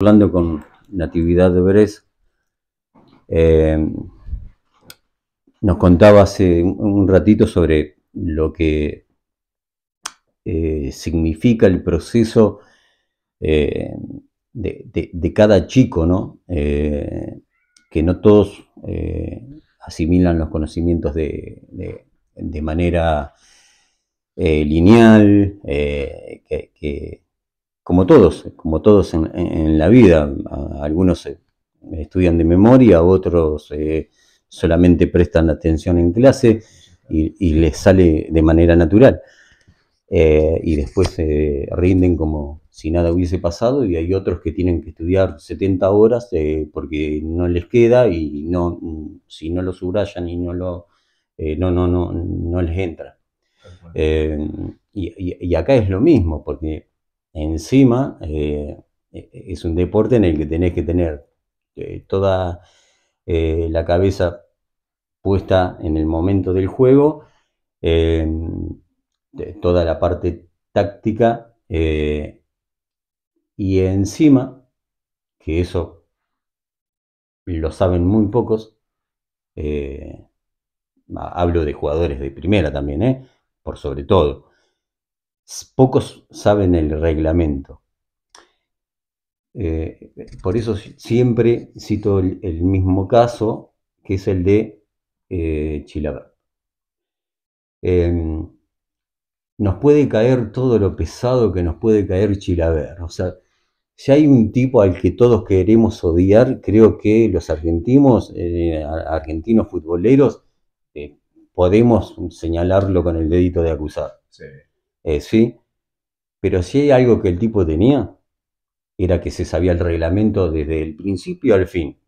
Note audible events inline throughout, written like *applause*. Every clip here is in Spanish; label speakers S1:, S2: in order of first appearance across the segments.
S1: Hablando con Natividad de Brez, eh, nos contaba hace un ratito sobre lo que eh, significa el proceso eh, de, cada chico, que no todos asimilan los conocimientos de, manera lineal, que como todos, como todos en, la vida. algunos eh, estudian de memoria, otros eh, solamente prestan atención en clase y, les sale de manera natural. Eh, y después se rinden como si nada hubiese pasado y hay otros que tienen que estudiar 70 horas porque no les queda y no si no lo subrayan y no lo no no no no les entra y acá es lo mismo porque Encima, eh, e-, es un deporte en el que tenés que tener eh, toda eh, la cabeza puesta en el momento del juego, toda la parte táctica y encima, que eso lo saben muy pocos, hablo de jugadores de primera también, por sobre todo pocos saben el reglamento. Eh, por eso siempre cito el, mismo caso, que es el de eh, em, nos puede caer todo lo pesado que nos puede caer Chilaber. O sea, si hay un tipo al que todos queremos odiar, creo que los argentinos, eh, argentinos futboleros, eh, podemos señalarlo con el dedito de acusar. Sí. Eh, ¿sí? Pero si hay algo que el tipo tenía, era que se sabía el reglamento desde el principio al fin.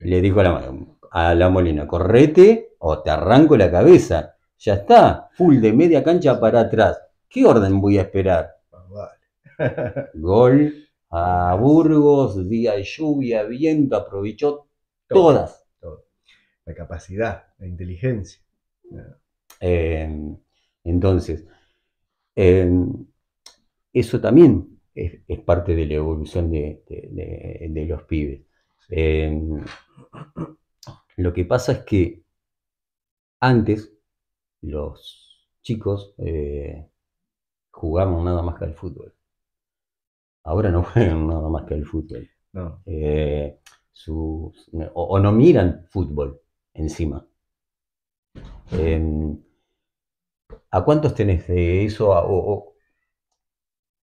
S1: Le dijo a la, Molina, correte o te arranco la cabeza. Ya está, full de media cancha para atrás. ¿Qué orden voy a esperar? *laughs* Gol a Burgos, día de lluvia, viento, aprovechó todas.
S2: La capacidad, la inteligencia.
S1: Eh, entonces, Em, eso también es, parte de la evolución de, los pibes. Em, lo que pasa es que antes los chicos eh, jugaban nada más que al fútbol. Ahora no *laughs* juegan nada más que al fútbol. Eh, o, no miran fútbol encima. Em, ¿A cuántos tenés de eso? A,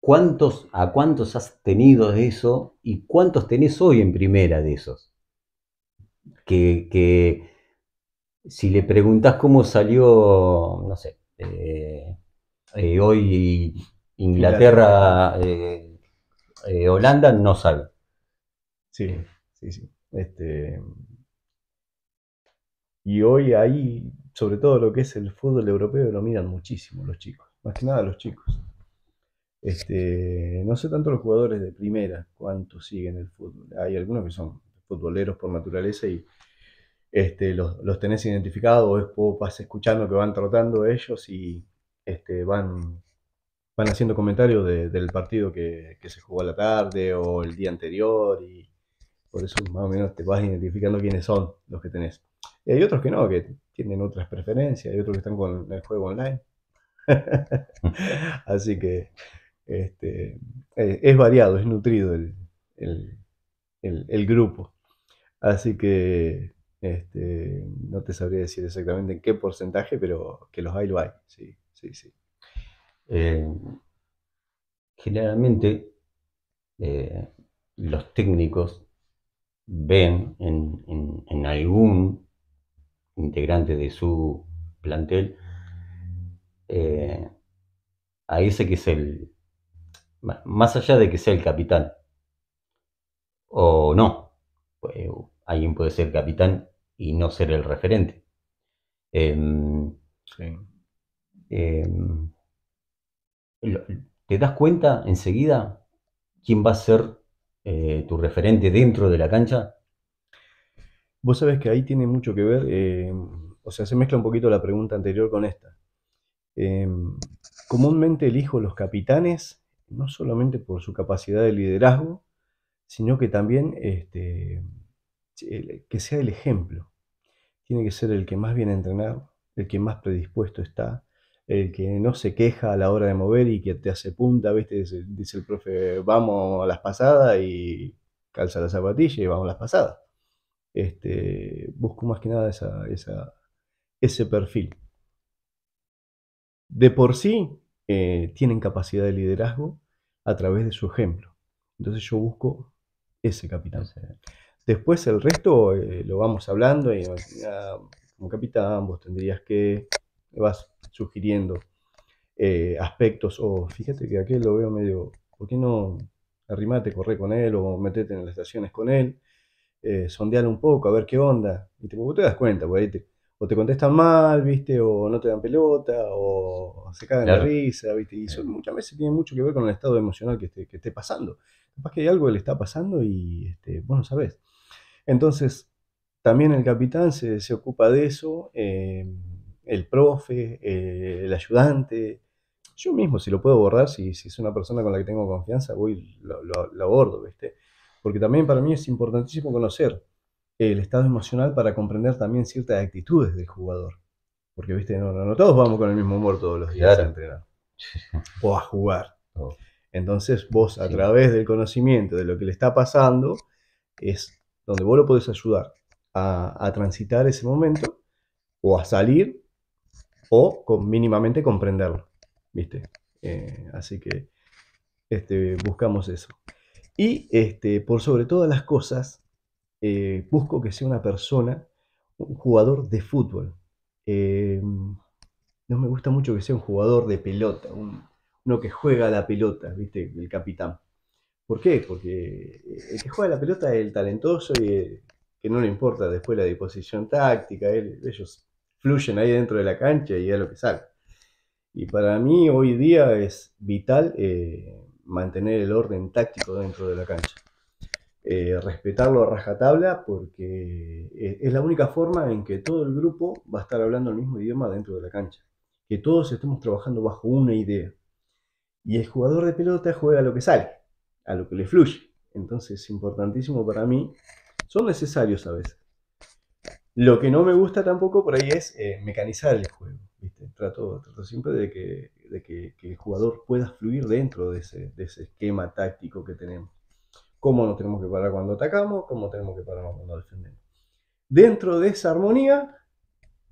S1: ¿cuántos, ¿A cuántos has tenido de eso? ¿Y cuántos tenés hoy en primera de esos? Que, si le preguntás cómo salió, no sé, eh, eh, hoy Inglaterra, eh, Holanda, no sabe. Sí, sí, sí. Este,
S2: y hoy ahí sobre todo lo que es el fútbol europeo, lo miran muchísimo los chicos, más que nada los chicos. Este, no sé tanto los jugadores de primera cuánto siguen el fútbol. Hay algunos que son futboleros por naturaleza y este, los, tenés identificados o vas escuchando que van tratando ellos y este, van, van haciendo comentarios del partido que, que, se jugó a la tarde o el día anterior y por eso más o menos te vas identificando quiénes son los que tenés. Y hay otros que no, que tienen otras preferencias, hay otros que están con el juego online. *laughs* Así que este, eh, es variado, es nutrido el, grupo. Así que este, no te sabría decir exactamente en qué porcentaje, pero que los hay, lo hay. Sí, sí, sí.
S1: Eh, generalmente eh, los técnicos ven en algún integrante de su plantel, eh, a ese que es el, más allá de que sea el capitán, o no, pues, alguien puede ser capitán y no ser el referente. Em, sí. Em, te das cuenta enseguida quién va a ser eh, tu referente dentro de la cancha
S2: Vos sabés que ahí tiene mucho que ver, eh, o sea, se mezcla un poquito la pregunta anterior con esta. Eh, comúnmente elijo los capitanes no solamente por su capacidad de liderazgo, sino que también este, que sea el ejemplo. Tiene que ser el que más viene a entrenar, el que más predispuesto está, el que no se queja a la hora de mover y que te hace punta, ¿viste? Dice, dice el profe, vamos a las pasadas y calza la zapatilla y vamos a las pasadas. Este, busco más que nada ese perfil. De por sí, eh, tienen capacidad de liderazgo a través de su ejemplo. Entonces yo busco ese capitán. Después el resto eh, lo vamos hablando y ah, como capitán vos tendrías que, vas sugiriendo eh, aspectos o fíjate que aquel lo veo medio, ¿por qué no arrimate, corre con él o metete en las estaciones con él? Eh, sondear un poco, a ver qué onda. Y te, te das cuenta, o te contestan mal, ¿viste? O no te dan pelota, o se cagan la risa, Y eso eh. muchas veces tiene mucho que ver con el estado emocional que esté, que esté pasando. Capaz que hay algo le está pasando y este, vos no sabés. Entonces, también el capitán se, ocupa de eso, em, el profe, eh, el ayudante. Yo mismo, si lo puedo borrar si, si, es una persona con la que tengo confianza, voy lo, lo, lo abordo, ¿viste? porque también para mí es importantísimo conocer el estado emocional para comprender también ciertas actitudes del jugador. Porque, viste, no, todos vamos con el mismo humor todos los días a entrenar o a jugar. Oh. Entonces vos a través del conocimiento de lo que le está pasando es donde vos lo podés ayudar a, transitar ese momento o a salir o con, mínimamente comprenderlo. ¿Viste? Eh, así que este, buscamos eso. Y este, por sobre todas las cosas, eh, busco que sea una persona, un jugador de fútbol. Eh, no me gusta mucho que sea un jugador de pelota, uno que juega la pelota, ¿viste? El capitán. ¿Por qué? Porque el que juega la pelota es el talentoso y eh, que no le importa después la disposición táctica, ellos fluyen ahí dentro de la cancha y es lo que sale. Y para mí hoy día es vital mantener el orden táctico dentro de la cancha. Eh, respetarlo a rajatabla porque eh, es la única forma en que todo el grupo va a estar hablando el mismo idioma dentro de la cancha. Que todos estemos trabajando bajo una idea. Y el jugador de pelota juega a lo que sale, a lo que le fluye. Entonces es importantísimo para mí. Son necesarios a veces. Lo que no me gusta tampoco por ahí es eh, mecanizar el juego. Trato, trato siempre de que de que, el jugador pueda fluir dentro de ese, esquema táctico que tenemos. Cómo nos tenemos que parar cuando atacamos, cómo tenemos que parar cuando defendemos. Dentro de esa armonía,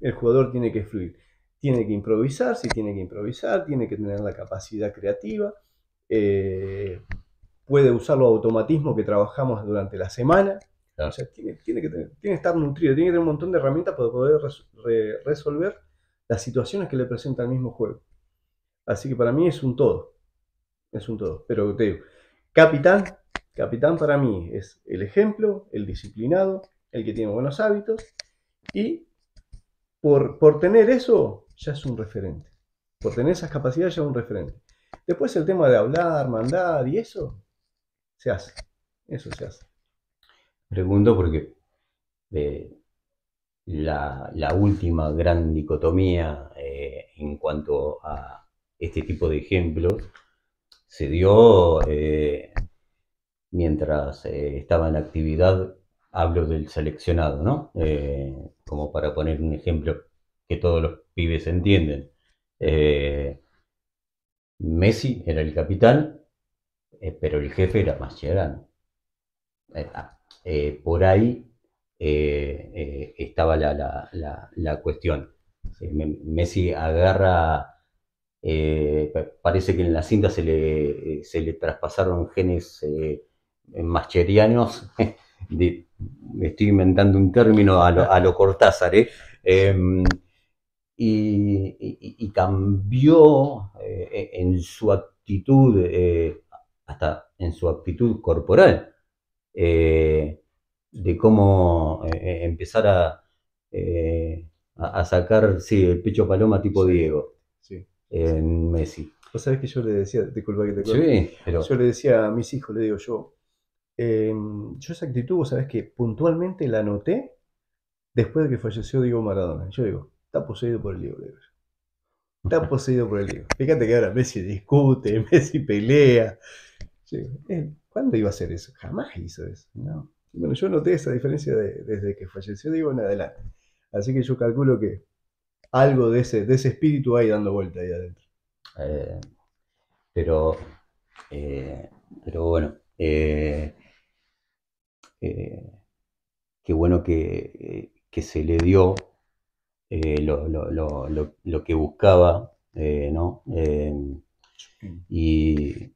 S2: el jugador tiene que fluir. Tiene que improvisar, si tiene que improvisar, tiene que tener la capacidad creativa. Eh, puede usar los automatismos que trabajamos durante la semana. O tiene, que tiene estar nutrido, tiene que tener un montón de herramientas para poder resolver las situaciones que le presenta el mismo juego. Así que para mí es un todo. Es un todo. Pero te digo, capitán, capitán para mí es el ejemplo, el disciplinado, el que tiene buenos hábitos y por, por tener eso ya es un referente. Por tener esas capacidades ya es un referente. Después el tema de hablar, mandar y eso se hace. Eso se hace.
S1: Pregunto porque eh, la, última gran dicotomía eh, en cuanto a, este tipo de ejemplos se dio eh, mientras eh, estaba en actividad, hablo del seleccionado, ¿no? Eh, como para poner un ejemplo que todos los pibes entienden. Messi era el capitán, pero el jefe era Mascherano. Ah, por ahí estaba la, la cuestión. Messi agarra eh, parece que en la cinta se le, eh, se le traspasaron genes eh, mascherianos. *laughs* estoy inventando un término a lo, a lo Cortázar. Eh. Em, y, cambió en su actitud, hasta en su actitud corporal, de cómo empezar a, sacar sí, el pecho paloma tipo Diego en Messi.
S2: Vos sabés que yo le decía, disculpa que te corte, sí, pero... yo le decía a mis hijos, le digo yo, em, yo esa actitud, ¿sabes sabés que puntualmente la noté después de que falleció Diego Maradona. Yo digo, está poseído por el libro Está *laughs* poseído por el libro Fíjate que ahora Messi discute, *laughs* Messi pelea. Eh, ¿Cuándo iba a hacer eso? Jamás hizo eso. Bueno, yo noté esa diferencia desde que falleció Diego en adelante. Así que yo calculo que algo de ese, de ese espíritu ahí dando vuelta ahí adentro. Eh,
S1: pero, eh, pero bueno, eh, qué bueno que, que, se le dio lo, lo, que buscaba, ¿no? y,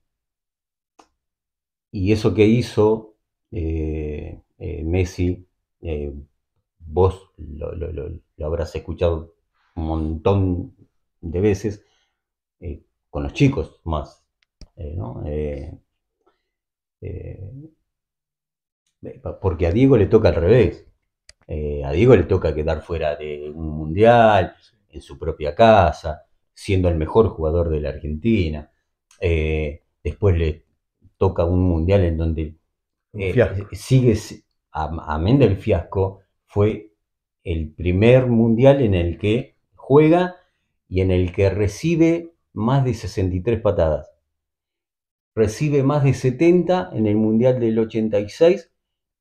S1: y eso que hizo Messi, vos lo, habrás escuchado un montón de veces, eh, con los chicos más, eh, eh, porque a Diego le toca al revés. a Diego le toca quedar fuera de un mundial, en su propia casa, siendo el mejor jugador de la Argentina. después le toca un mundial en donde sigue sigues, amén del fiasco, fue el primer mundial en el que juega y en el que recibe más de 63 patadas. Recibe más de 70 en el Mundial del 86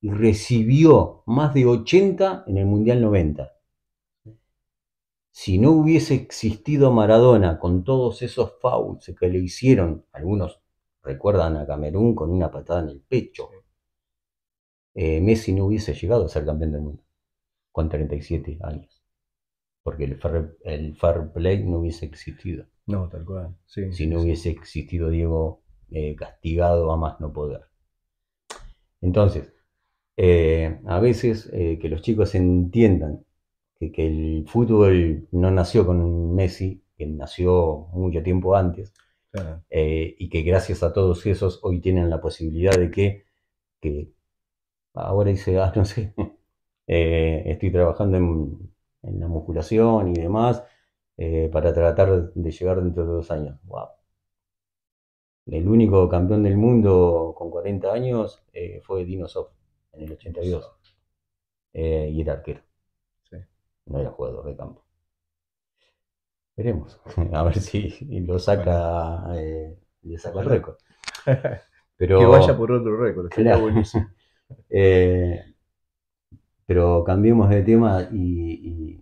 S1: y recibió más de 80 en el Mundial 90. Si no hubiese existido Maradona con todos esos fouls que le hicieron, algunos recuerdan a Camerún con una patada en el pecho, eh, Messi no hubiese llegado a ser campeón del mundo con 37 años porque el fair, play no hubiese existido. No, tal cual. si no hubiese existido Diego eh, castigado a más no poder. Entonces, eh, a veces eh, que los chicos entiendan que, el fútbol no nació con Messi, que nació mucho tiempo antes, y que gracias a todos esos hoy tienen la posibilidad de que, que ahora dice, ah, no sé, *laughs* estoy trabajando en en la musculación y demás eh, para tratar de llegar dentro de dos años. El único campeón del mundo con 40 años eh, fue Dino Sof en el 82 eh, y era arquero. No era jugador de campo. Veremos, *laughs* a ver si lo saca, le saca el récord. *laughs* Pero, que vaya por otro récord, sería buenísimo. *laughs* Pero cambiemos de tema y,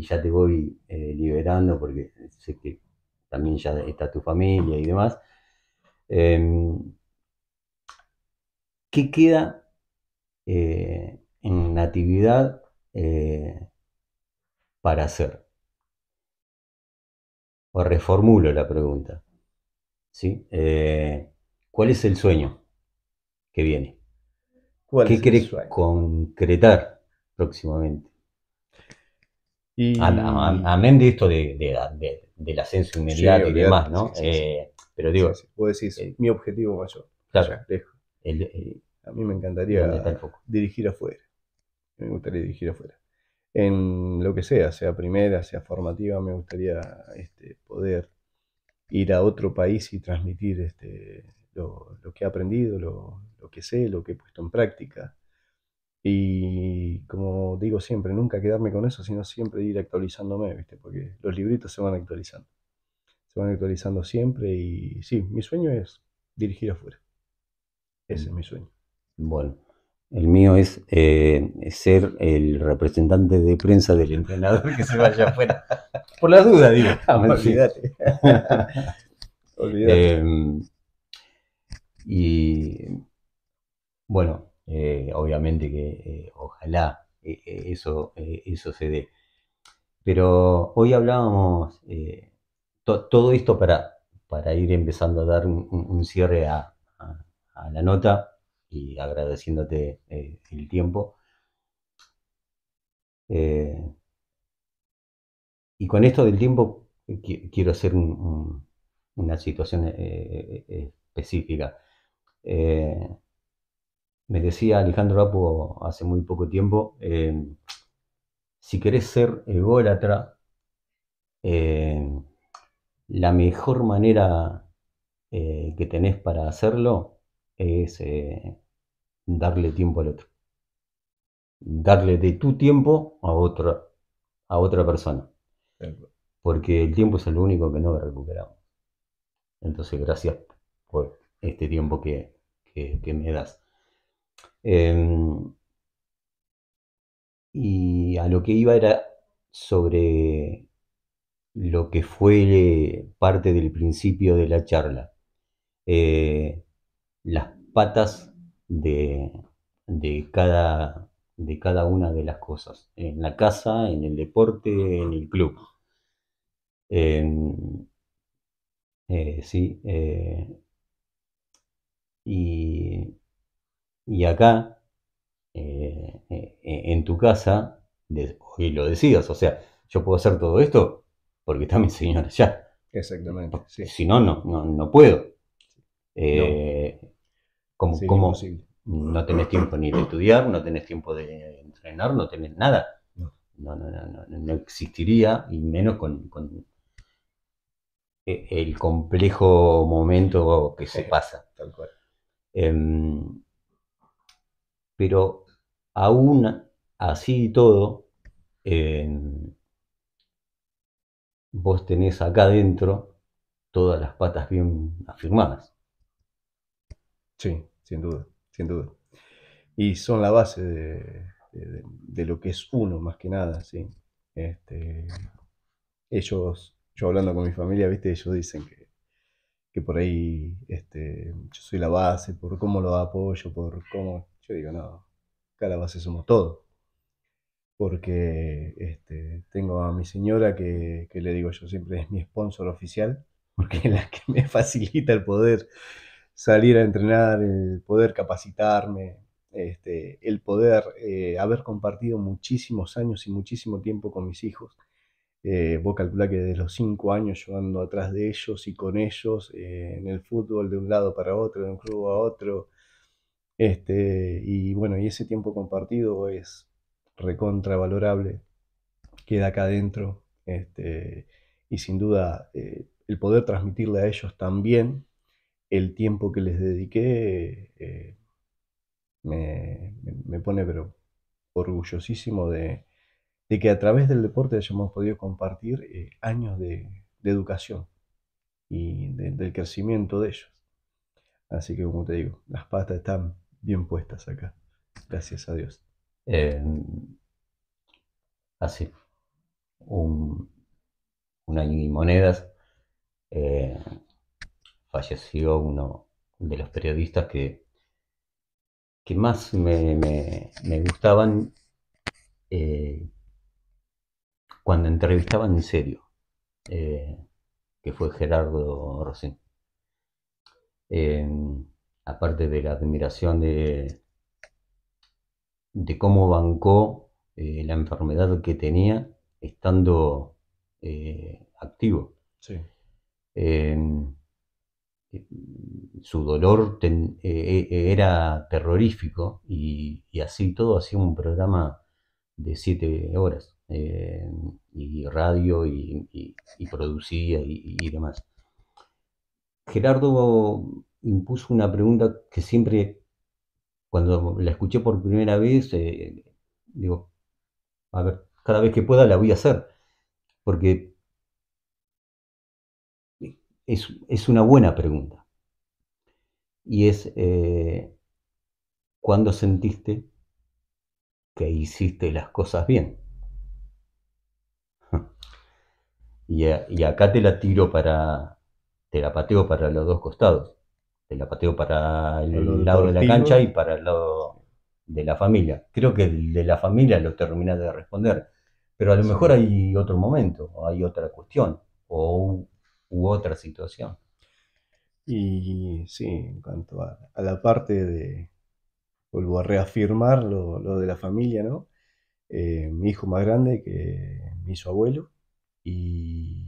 S1: ya te voy eh, liberando porque sé que también ya está tu familia y demás. Em, ¿Qué queda eh, en Natividad eh, para hacer? O reformulo la pregunta. ¿sí? ¿Cuál es el sueño que viene? ¿Qué querés concretar? próximamente. Y... amén de esto de, del ascenso inmediato y demás, ¿no? Eh, pero digo.
S2: Vos decís, eh, mi objetivo mayor. Eh, a mí me encantaría dirigir afuera. Me gustaría dirigir afuera. En lo que sea, sea primera, sea formativa, me gustaría este, poder ir a otro país y transmitir este, lo, que he aprendido, lo, lo, que sé, lo que he puesto en práctica. Y como digo siempre, nunca quedarme con eso, sino siempre ir actualizándome, ¿viste? Porque los libritos se van actualizando. Se van actualizando siempre y sí, mi sueño es dirigir afuera. Ese es mm. mi sueño. Bueno,
S1: el mío es eh, ser el representante de prensa del entrenador que se vaya afuera. *laughs* Por la duda, digo. *laughs* Ah, olvídate. *laughs* Eh, olvídate. y bueno, eh, obviamente que eh, ojalá eh, eso, se dé. Pero hoy hablábamos todo esto para, para ir empezando a dar un, cierre a, la nota y agradeciéndote el tiempo. y con esto del tiempo quiero hacer una situación específica. Me decía Alejandro Apo hace muy poco tiempo, em, si querés ser ególatra, eh, la mejor manera eh, que tenés para hacerlo es eh, darle tiempo al otro. Darle de tu tiempo a, otra, a otra persona. Porque el tiempo es el único que no recuperamos. Entonces, gracias por este tiempo que, que me das. Em, y a lo que iba era sobre lo que fue parte del principio de la charla. Eh, las patas de, cada, de cada una de las cosas, en la casa, en el deporte, en el club. Em, eh, sí, eh, y y acá, eh, eh, en tu casa, y lo decidas. O sea, yo puedo hacer todo esto porque está mi señora ya. Exactamente. Si no, no, no, puedo. Eh, no. Como, no tenés tiempo ni de estudiar, no tenés tiempo de entrenar, no tenés nada. No, no, no, no, existiría, y menos con, e, el complejo momento que se *laughs* pasa. Tal cual. Em, pero aún así y todo, vos tenés acá adentro todas las patas bien afirmadas. Sí, sin duda, sin duda.
S2: Y son la base de, lo que es uno, más que nada, sí. Este, ellos, yo hablando con mi familia, viste, ellos dicen que, por ahí este, yo soy la base, por cómo lo apoyo, por cómo yo digo, no, base somos todos. Porque este, tengo a mi señora que, le digo yo siempre es mi sponsor oficial, *laughs* porque es la que me facilita el poder salir a entrenar, el poder capacitarme, este, el poder eh, haber compartido muchísimos años y muchísimo tiempo con mis hijos. Eh, vos calculás que desde los cinco años yo ando atrás de ellos y con ellos eh, en el fútbol de un lado para otro, de un club a otro, este, y bueno, y ese tiempo compartido es recontravalorable, queda acá adentro. Este, y sin duda, eh, el poder transmitirle a ellos también el tiempo que les dediqué eh, me, pone pero orgullosísimo de, que a través del deporte hayamos podido compartir eh, años de, educación y del crecimiento de ellos. Así que como te digo, las patas están bien puestas
S1: acá. Gracias a Dios. hace em, un, año y monedas eh, falleció uno de los periodistas que, que más me, gustaban eh, cuando entrevistaban en serio, eh, que fue Gerardo Rosín. Em, aparte de la admiración de, de cómo bancó eh, la enfermedad que tenía estando eh, activo. Em, su dolor e, e, era terrorífico y, así todo hacía un programa de siete horas em, y radio y producía y demás. Gerardo impuso una pregunta que siempre, cuando la escuché por primera vez, eh, digo, a ver, cada vez que pueda la voy a hacer, porque es, una buena pregunta. Y es, eh, ¿cuándo sentiste que hiciste las cosas bien? *laughs* y, y acá te la tiro para, te la pateo para los dos costados el la pateo para el, lado de la cancha y para el lado de la familia. Creo que el de la familia lo termina de responder, pero a lo mejor hay otro momento, hay otra cuestión, o u otra situación. Y sí, en cuanto a, la parte de, vuelvo
S2: a reafirmar lo, de la familia, ¿no? Eh, mi hijo más grande que mi su abuelo, y,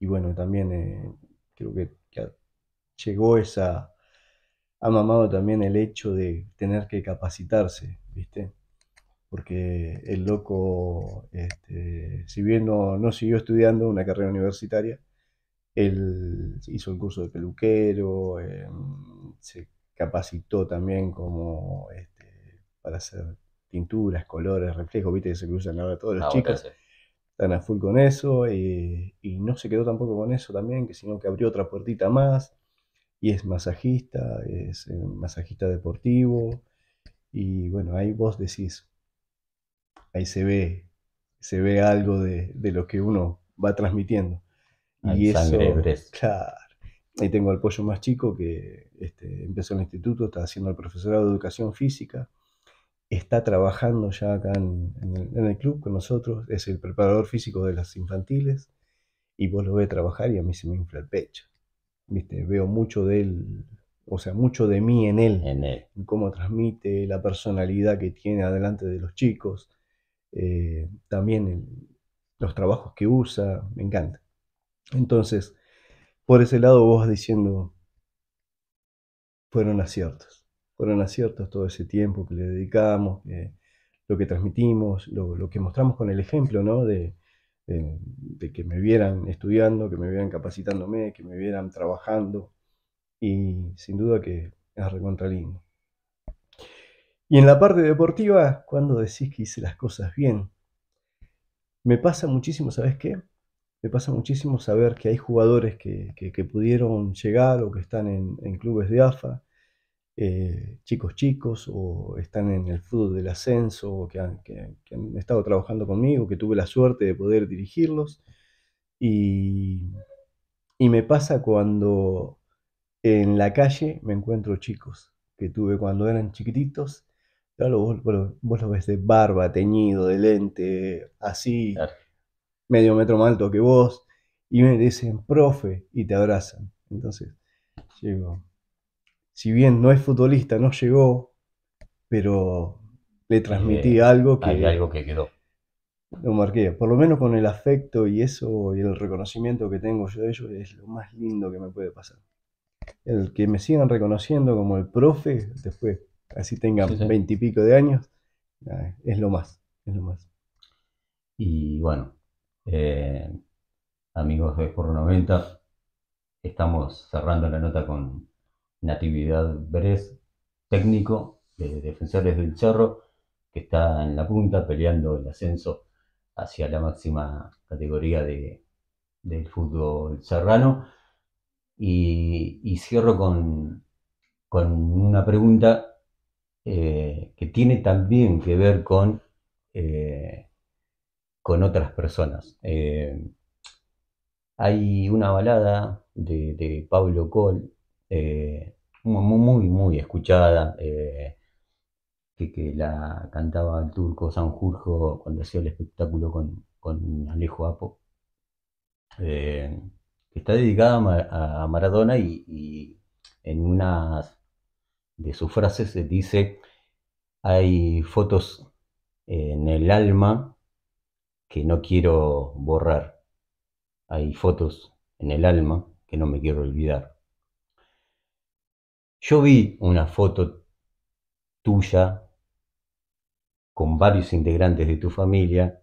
S2: bueno, también eh, creo que llegó esa, ha mamado también el hecho de tener que capacitarse, ¿viste? Porque el loco, este, si bien no, siguió estudiando una carrera universitaria, él hizo el curso de peluquero, eh, se capacitó también como este, para hacer pinturas, colores, reflejos, viste que se cruzan ahora todos los chicas ah, chicos. Están a full con eso eh, y, no se quedó tampoco con eso también, que sino que abrió otra puertita más y es masajista, es eh, masajista deportivo, y bueno, ahí vos decís, ahí se ve, se ve algo de, lo que uno va transmitiendo. y sangre eso, claro. Ahí tengo al pollo más chico que este, empezó en el instituto, está haciendo el profesorado de educación física, está trabajando ya acá en, el, en, el, club con nosotros, es el preparador físico de las infantiles, y vos lo ves trabajar y a mí se me infla el pecho veo mucho de él, o sea, mucho de mí en él, en él. cómo transmite la personalidad que tiene adelante de los chicos, eh, también los trabajos que usa, me encanta. Entonces, por ese lado vos diciendo, fueron aciertos, fueron aciertos todo ese tiempo que le dedicamos, eh, lo que transmitimos, lo, lo, que mostramos con el ejemplo, ¿no? De, de, que me vieran estudiando, que me vieran capacitándome, que me vieran trabajando y sin duda que es recontra lindo. Y en la parte deportiva, cuando decís que hice las cosas bien, me pasa muchísimo, ¿sabes qué? Me pasa muchísimo saber que hay jugadores que, pudieron llegar o que están en clubes de AFA, eh, chicos chicos o están en el fútbol del ascenso o que han, estado trabajando conmigo, que tuve la suerte de poder dirigirlos. Y, y me pasa cuando en la calle me encuentro chicos que tuve cuando eran chiquititos. vos, los ves de barba, teñido, de lente, así, medio metro más alto que vos, y me dicen, profe, y te abrazan. Entonces, llego, si bien no es futbolista, no llegó, pero le transmití eh, algo que... Hay algo que quedó. Lo marqué, por lo menos con el afecto y eso y el reconocimiento que tengo yo de ellos es lo más lindo que me puede pasar. El que me sigan reconociendo como el profe, después, así tenga veintipico y de años, eh, es lo más, más.
S1: Y bueno, eh, amigos de por 90, estamos cerrando la nota con, Natividad Brez, técnico de Defensores del Cerro, que está en la punta peleando el ascenso hacia la máxima categoría del fútbol serrano. Y, cierro con, una pregunta eh, que tiene también que ver con, eh, con otras personas. Eh, hay una balada de, Pablo Col eh, muy, muy, escuchada, eh, que, la cantaba el turco Sanjurjo cuando hacía el espectáculo con, Alejo Apo, eh, que está dedicada a, Maradona y, y en una de sus frases dice, hay fotos en el alma que no quiero borrar, hay fotos en el alma que no me quiero olvidar. Yo vi una foto tuya con varios integrantes de tu familia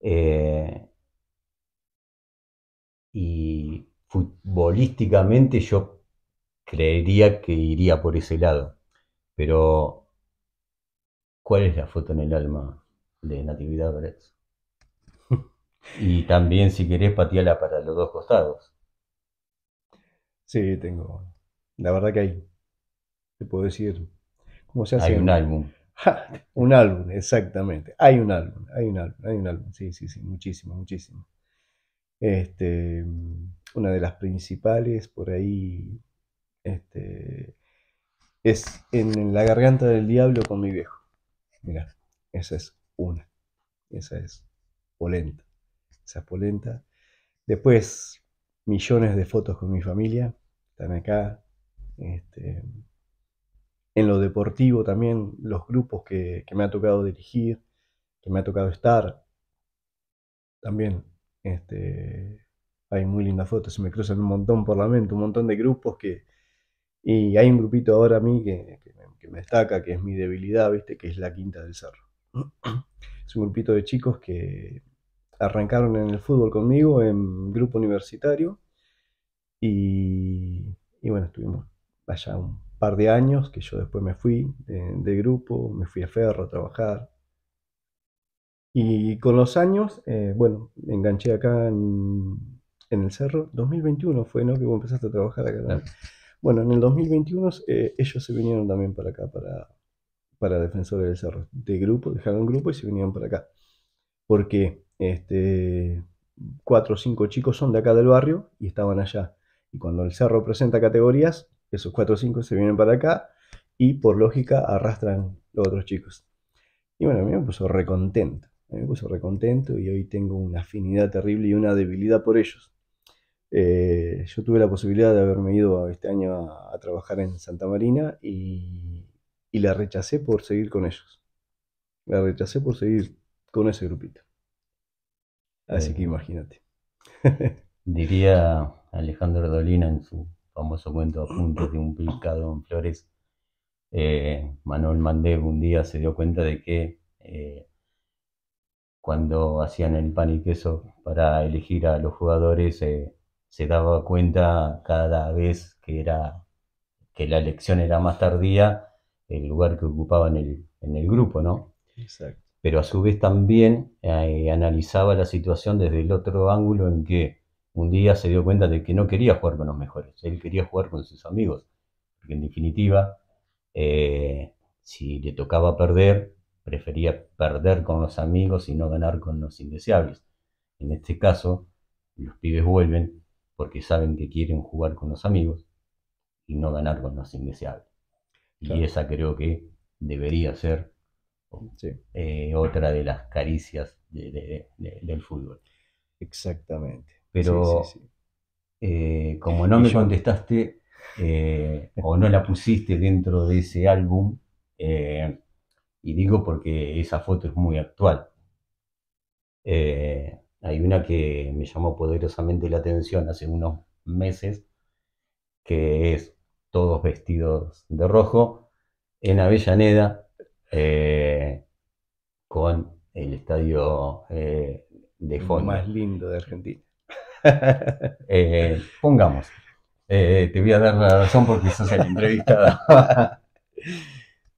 S1: eh, y futbolísticamente yo creería que iría por ese lado, pero ¿cuál es la foto en el alma de Natividad Bretz? *laughs* y también si querés pateala para los dos costados. Sí, tengo la verdad que hay, te puedo decir, ¿cómo se hace? Hay un álbum.
S2: *laughs* un álbum, exactamente. Hay un álbum, hay un álbum, hay un álbum. Sí, sí, sí, muchísimo, muchísimo. Este, una de las principales por ahí este, es en La garganta del diablo con mi viejo. Mira, esa es una. Esa es polenta. Esa es polenta. Después, millones de fotos con mi familia. Están acá, este, en lo deportivo también, los grupos que, me ha tocado dirigir, que me ha tocado estar, también este, hay muy lindas fotos, se me cruzan un montón por la mente, un montón de grupos que... Y hay un grupito ahora a mí que, me destaca, que es mi debilidad, ¿viste? que es la Quinta del Cerro. *clears throat* Es un grupito de chicos que arrancaron en el fútbol conmigo en grupo universitario y bueno, estuvimos vaya, un par de años que yo después me fui de, grupo, me fui a Ferro a trabajar. Y con los años, eh, bueno, me enganché acá en, el Cerro, 2021 fue, ¿no? Que empezaste a trabajar acá. Bueno, en el 2021 eh, ellos se vinieron también para acá, para, para Defensores del Cerro. De grupo, dejaron grupo y se vinieron para acá. Porque este, cuatro o cinco chicos son de acá del barrio y estaban allá. Y cuando el cerro presenta categorías, esos 4 o 5 se vienen para acá y por lógica arrastran los otros chicos. Y bueno, a mí me puso recontento. A mí me puso recontento y hoy tengo una afinidad terrible y una debilidad por ellos. Eh, yo tuve la posibilidad de haberme ido este año a, trabajar en Santa Marina y, la rechacé por seguir con ellos. La rechacé por seguir con ese grupito. Así que imagínate.
S1: *laughs* diría Alejandro Dolina en su famoso cuento a de un picado en flores, eh, Manuel Mandev un día se dio cuenta de que eh, cuando hacían el pan y queso para elegir a los jugadores, eh, se daba cuenta cada vez que, era, que la elección era más tardía el lugar que ocupaban en el, en el grupo, ¿no? Pero a su vez también analizaba la situación desde el otro ángulo en que un día se dio cuenta de que no quería jugar con los mejores, él quería jugar con sus amigos, porque en definitiva, eh, si le tocaba perder, prefería perder con los amigos y no ganar con los indeseables. En este caso, los pibes vuelven porque saben que quieren jugar con los amigos y no ganar con los indeseables. Y esa creo que debería ser eh, otra de las caricias del fútbol. Exactamente pero eh, como no me contestaste eh, *laughs* o no la pusiste dentro de ese álbum, eh, y digo porque esa foto es muy actual. hay una que me llamó poderosamente la atención hace unos meses, que es todos vestidos de rojo, en Avellaneda, con el estadio de fondo. Más lindo de Argentina. Eh, pongamos, eh, te voy a dar la razón porque sos el entrevistado. *laughs*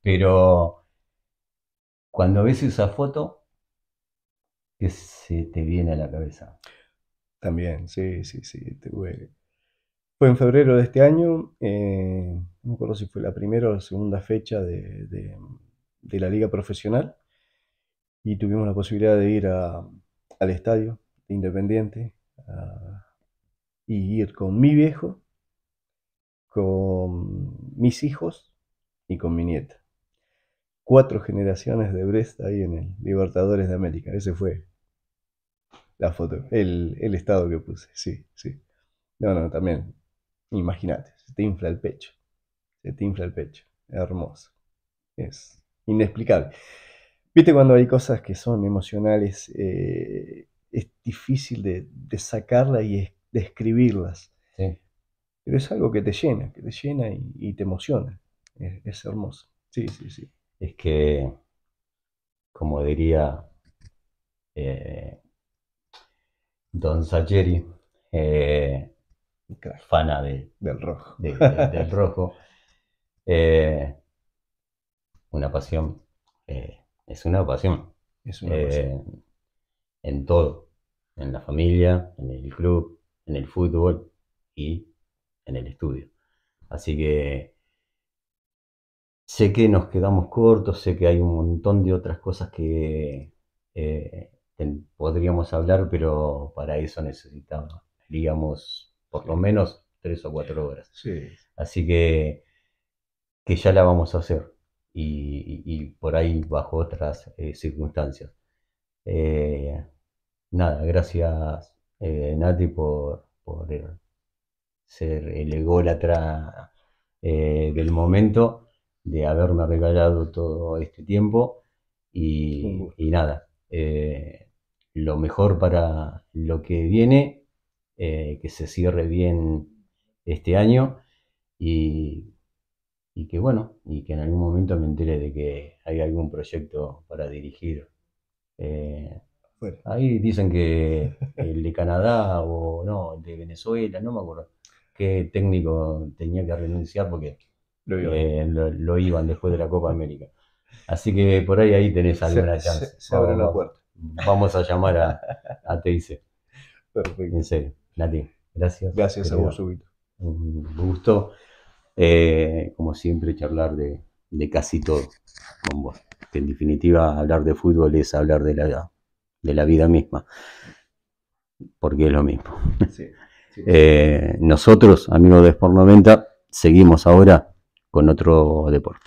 S1: Pero cuando ves esa foto, que se te viene a la cabeza? También, sí, sí, sí, te Fue
S2: en febrero de este año, eh, no me acuerdo si fue la primera o la segunda fecha de, la liga profesional, y tuvimos la posibilidad de ir al estadio Independiente, y ir con mi viejo, con mis hijos y con mi nieta. Cuatro generaciones de Brest ahí en el Libertadores de América. Ese fue la foto, el, estado que puse. Sí, sí. No, no, también, imagínate, se te infla el pecho. Se te infla el pecho. hermoso. Es inexplicable. Viste cuando hay cosas que son emocionales eh, es difícil de, sacarla y describirlas
S1: de Pero es algo que te llena,
S2: que te llena y, te emociona. Es, hermoso. Sí, sí, sí.
S1: Es que, como diría eh, Don Sacheri eh, fana del rojo. del *laughs* rojo. Eh, una pasión. Eh, es una pasión. Es una pasión en todo, en la familia, en el club, en el fútbol y en el estudio. Así que sé que nos quedamos cortos, sé que hay un montón de otras cosas que eh, podríamos hablar, pero para eso necesitamos digamos por lo menos tres o cuatro horas. Sí. Así que, que ya la vamos a hacer y, por ahí bajo otras eh, circunstancias. Eh, nada, gracias eh, Nati por, por eh, ser el ególatra eh, del momento, de haberme regalado todo este tiempo y, nada, lo mejor para lo que viene, que se cierre bien este año y, y que bueno, y que en algún momento me entere de que hay algún proyecto para dirigir. Eh, Ahí dicen que el de Canadá o no, el de Venezuela, no me acuerdo qué técnico tenía que renunciar porque lo, iban, eh, después de la Copa América. Así que por ahí ahí tenés alguna chance. Se, abre la puerta. Vamos a llamar a, a Perfecto. En serio, Nati, gracias. Gracias a vos, Subito. Un gusto, eh, como siempre, charlar de, de casi todo con vos. Que en definitiva, hablar de fútbol es hablar de la edad de la vida misma, porque es lo mismo. *laughs* Eh, nosotros, amigos de Sport 90, seguimos ahora con otro deporte.